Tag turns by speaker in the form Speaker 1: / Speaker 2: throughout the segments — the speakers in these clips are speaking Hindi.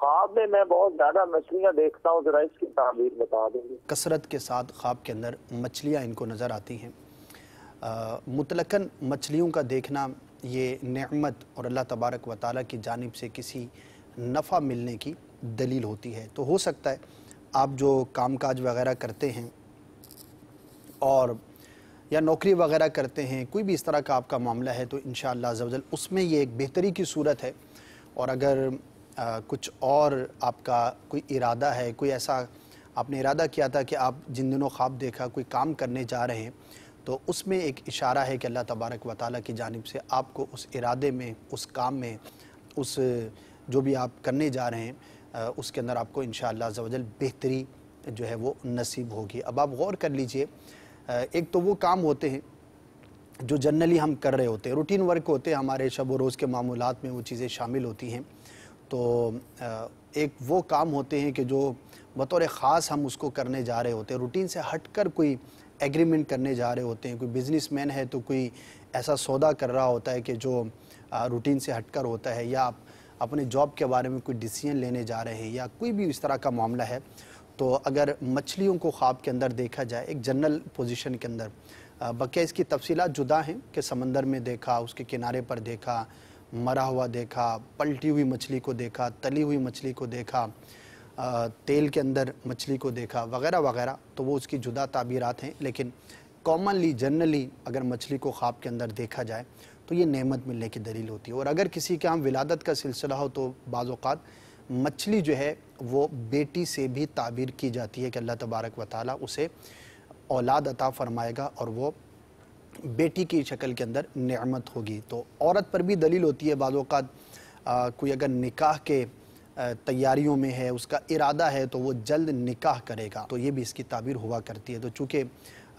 Speaker 1: ख्वाब में मैं बहुत ज़्यादा मछलियाँ देखता हूँ ज़रा इसकी तबीर बता देंगे कसरत के साथ ख्वाब के अंदर मछलियाँ इनको नज़र आती हैं मुतलकन मछलियों का देखना ये नमत और अल्लाह तबारक व ताली की जानब से किसी नफ़ा मिलने की दलील होती है तो हो सकता है आप जो काम काज वगैरह करते हैं और या नौकरी वगैरह करते हैं कोई भी इस तरह का आपका मामला है तो इन शाला उसमें ये एक बेहतरी की सूरत है और अगर आ, कुछ और आपका कोई इरादा है कोई ऐसा आपने इरादा किया था कि आप जिन दिनों ख्वाब देखा कोई काम करने जा रहे हैं तो उसमें एक इशारा है कि अल्लाह तबारक व ताली की जानब से आपको उस इरादे में उस काम में उस जो भी आप करने जा रहे हैं उसके अंदर आपको इन शजल बेहतरी जो है वो नसीब होगी अब आप गौर कर लीजिए एक तो वो काम होते हैं जो जनरली हम कर रहे होते हैं रूटीन वर्क होते हैं हमारे शब रोज़ के मामूलत में वो चीज़ें शामिल होती हैं तो एक वो काम होते हैं कि जो बतौर ख़ास हम उसको करने जा रहे होते हैं रूटीन से हटकर कोई एग्रीमेंट करने जा रहे होते हैं कोई बिजनेसमैन है तो कोई ऐसा सौदा कर रहा होता है कि जो रूटीन से हटकर होता है या आप अपने जॉब के बारे में कोई डिसीजन लेने जा रहे हैं या कोई भी इस तरह का मामला है तो अगर मछलियों को ख्वाब के अंदर देखा जाए एक जनरल पोजिशन के अंदर बकिया इसकी तफसीत जुदा हैं कि समंदर में देखा उसके किनारे पर देखा मरा हुआ देखा पलटी हुई मछली को देखा तली हुई मछली को देखा तेल के अंदर मछली को देखा वगैरह वगैरह तो वो उसकी जुदा ताबीरात हैं लेकिन कॉमनली जनरली अगर मछली को ख्वाब के अंदर देखा जाए तो ये नेमत मिलने की दलील होती है और अगर किसी के यहाँ विलादत का सिलसिला हो तो बाज़ात मछली जो है वो बेटी से भी ताबीर की जाती है कि अल्लाह तबारक व ताली उसे औलाद अता फ़रमाएगा और वो बेटी की शक्ल के अंदर नमत होगी तो औरत पर भी दलील होती है बाद कोई अगर निकाह के तैयारियों में है उसका इरादा है तो वो जल्द निकाह करेगा तो ये भी इसकी ताबीर हुआ करती है तो चूँकि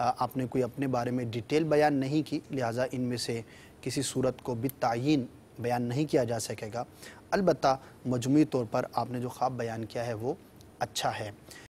Speaker 1: आपने कोई अपने बारे में डिटेल बयान नहीं की लिहाजा इनमें से किसी सूरत को भी तयन बयान नहीं किया जा सकेगा अलबत् मजमू तौर पर आपने जो ख्वाब बयान किया है वो अच्छा है